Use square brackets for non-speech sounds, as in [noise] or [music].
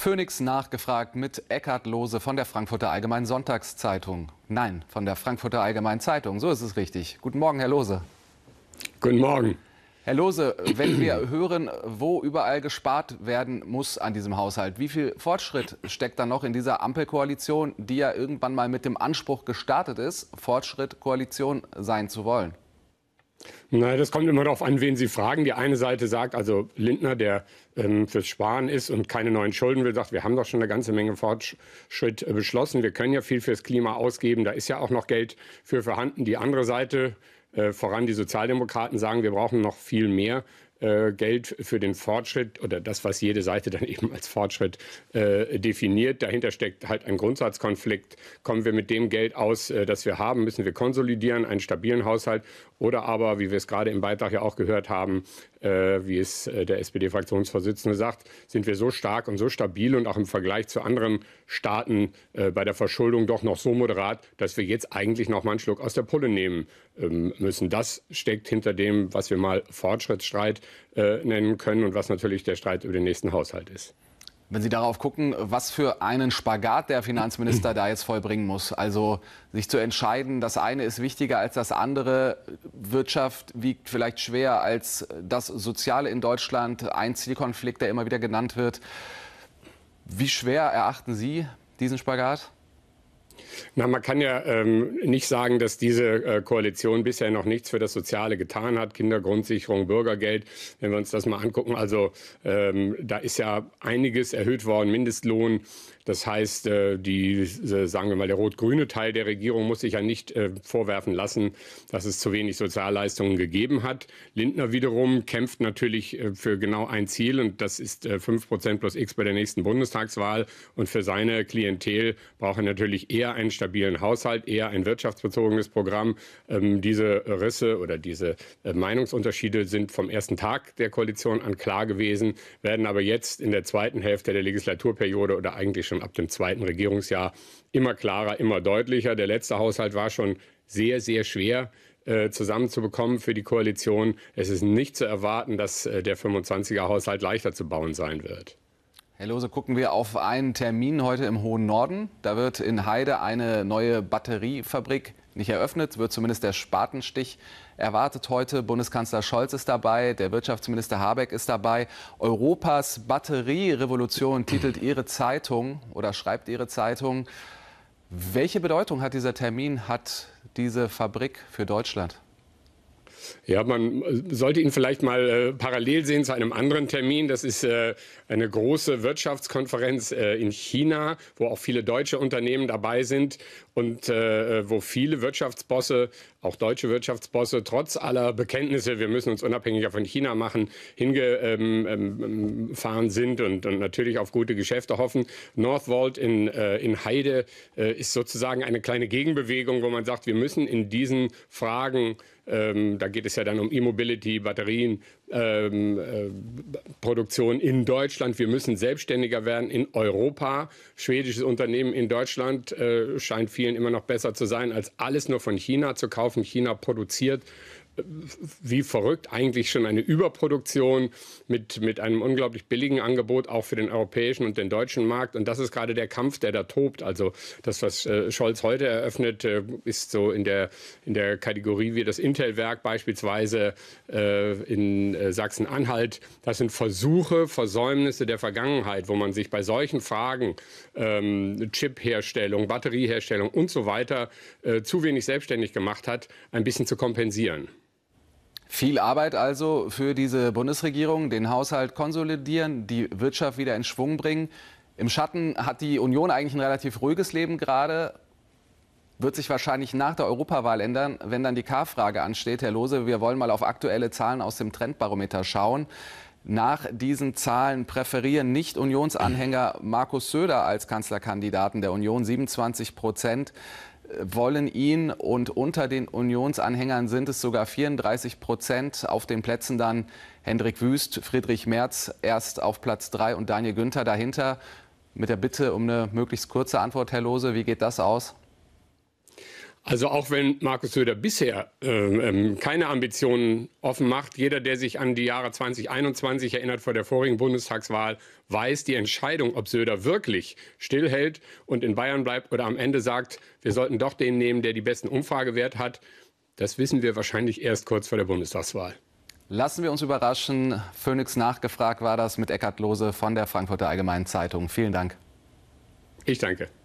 Phoenix nachgefragt mit Eckhard Lohse von der Frankfurter Allgemeinen Sonntagszeitung. Nein, von der Frankfurter Allgemeinen Zeitung. So ist es richtig. Guten Morgen, Herr Lohse. Guten Morgen. Herr Lohse, wenn wir hören, wo überall gespart werden muss an diesem Haushalt, wie viel Fortschritt steckt da noch in dieser Ampelkoalition, die ja irgendwann mal mit dem Anspruch gestartet ist, Fortschritt Koalition sein zu wollen? Naja, das kommt immer darauf an, wen Sie fragen. Die eine Seite sagt, also Lindner, der ähm, fürs Sparen ist und keine neuen Schulden will, sagt, wir haben doch schon eine ganze Menge Fortschritt äh, beschlossen. Wir können ja viel fürs Klima ausgeben. Da ist ja auch noch Geld für vorhanden. Die andere Seite, äh, voran die Sozialdemokraten, sagen, wir brauchen noch viel mehr. Äh, Geld für den Fortschritt oder das, was jede Seite dann [laughs] eben als Fortschritt äh, definiert. Dahinter steckt halt ein Grundsatzkonflikt. Kommen wir mit dem Geld aus, äh, das wir haben, müssen wir konsolidieren, einen stabilen Haushalt oder aber, wie wir es gerade im Beitrag ja auch gehört haben, äh, wie es äh, der SPD-Fraktionsvorsitzende sagt, sind wir so stark und so stabil und auch im Vergleich zu anderen Staaten äh, bei der Verschuldung doch noch so moderat, dass wir jetzt eigentlich noch mal einen Schluck aus der Pulle nehmen ähm, müssen. Das steckt hinter dem, was wir mal Fortschrittsstreit äh, nennen können und was natürlich der Streit über den nächsten Haushalt ist. Wenn Sie darauf gucken, was für einen Spagat der Finanzminister da jetzt vollbringen muss, also sich zu entscheiden, das eine ist wichtiger als das andere, Wirtschaft wiegt vielleicht schwer als das Soziale in Deutschland, ein Zielkonflikt, der immer wieder genannt wird. Wie schwer erachten Sie diesen Spagat? Na, man kann ja ähm, nicht sagen, dass diese äh, Koalition bisher noch nichts für das Soziale getan hat. Kindergrundsicherung, Bürgergeld, wenn wir uns das mal angucken. Also ähm, da ist ja einiges erhöht worden, Mindestlohn. Das heißt, äh, die, äh, sagen wir mal, der rot-grüne Teil der Regierung muss sich ja nicht äh, vorwerfen lassen, dass es zu wenig Sozialleistungen gegeben hat. Lindner wiederum kämpft natürlich äh, für genau ein Ziel und das ist äh, 5% plus X bei der nächsten Bundestagswahl. Und für seine Klientel braucht er natürlich eher eher einen stabilen Haushalt, eher ein wirtschaftsbezogenes Programm. Ähm, diese Risse oder diese äh, Meinungsunterschiede sind vom ersten Tag der Koalition an klar gewesen, werden aber jetzt in der zweiten Hälfte der Legislaturperiode oder eigentlich schon ab dem zweiten Regierungsjahr immer klarer, immer deutlicher. Der letzte Haushalt war schon sehr, sehr schwer äh, zusammenzubekommen für die Koalition. Es ist nicht zu erwarten, dass äh, der 25er Haushalt leichter zu bauen sein wird. Herr Lose, gucken wir auf einen Termin heute im hohen Norden. Da wird in Heide eine neue Batteriefabrik nicht eröffnet, wird zumindest der Spatenstich erwartet heute. Bundeskanzler Scholz ist dabei, der Wirtschaftsminister Habeck ist dabei. Europas Batterierevolution titelt Ihre Zeitung oder schreibt Ihre Zeitung. Welche Bedeutung hat dieser Termin, hat diese Fabrik für Deutschland? Ja, man sollte ihn vielleicht mal äh, parallel sehen zu einem anderen Termin. Das ist äh, eine große Wirtschaftskonferenz äh, in China, wo auch viele deutsche Unternehmen dabei sind und äh, äh, wo viele Wirtschaftsbosse, auch deutsche Wirtschaftsbosse, trotz aller Bekenntnisse, wir müssen uns unabhängiger von China machen, hingefahren ähm, ähm sind und, und, natürlich auf gute Geschäfte hoffen. Northvolt in, äh, in Heide ist sozusagen eine kleine Gegenbewegung, wo man sagt, wir müssen in diesen Fragen ähm, da geht es ja dann um E-Mobility, Batterien, ähm, äh, Produktion in Deutschland. Wir müssen selbstständiger werden in Europa. Schwedisches Unternehmen in Deutschland äh, scheint vielen immer noch besser zu sein, als alles nur von China zu kaufen. China produziert wie verrückt eigentlich schon eine Überproduktion mit, mit einem unglaublich billigen Angebot auch für den europäischen und den deutschen Markt. Und das ist gerade der Kampf, der da tobt. Also das, was äh, Scholz heute eröffnet, äh, ist so in der, in der Kategorie wie das Intel-Werk beispielsweise äh, in äh, Sachsen-Anhalt. Das sind Versuche, Versäumnisse der Vergangenheit, wo man sich bei solchen Fragen, ähm, Chip-Herstellung, Batterieherstellung und so weiter, äh, zu wenig selbstständig gemacht hat, ein bisschen zu kompensieren. Viel Arbeit also für diese Bundesregierung, den Haushalt konsolidieren, die Wirtschaft wieder in Schwung bringen. Im Schatten hat die Union eigentlich ein relativ ruhiges Leben gerade. Wird sich wahrscheinlich nach der Europawahl ändern, wenn dann die K-Frage ansteht. Herr Lose, wir wollen mal auf aktuelle Zahlen aus dem Trendbarometer schauen. Nach diesen Zahlen präferieren Nicht-Unionsanhänger Markus Söder als Kanzlerkandidaten der Union. 27 Prozent wollen ihn und unter den Unionsanhängern sind es sogar 34 Prozent. Auf den Plätzen dann Hendrik Wüst, Friedrich Merz erst auf Platz 3 und Daniel Günther dahinter. Mit der Bitte um eine möglichst kurze Antwort, Herr Lose, wie geht das aus? Also auch wenn Markus Söder bisher ähm, ähm, keine Ambitionen offen macht, jeder, der sich an die Jahre 2021 erinnert vor der vorigen Bundestagswahl, weiß, die Entscheidung, ob Söder wirklich stillhält und in Bayern bleibt oder am Ende sagt, wir sollten doch den nehmen, der die besten Umfragewert hat, das wissen wir wahrscheinlich erst kurz vor der Bundestagswahl. Lassen wir uns überraschen. Phoenix nachgefragt war das mit Eckart Lose von der Frankfurter Allgemeinen Zeitung. Vielen Dank. Ich danke.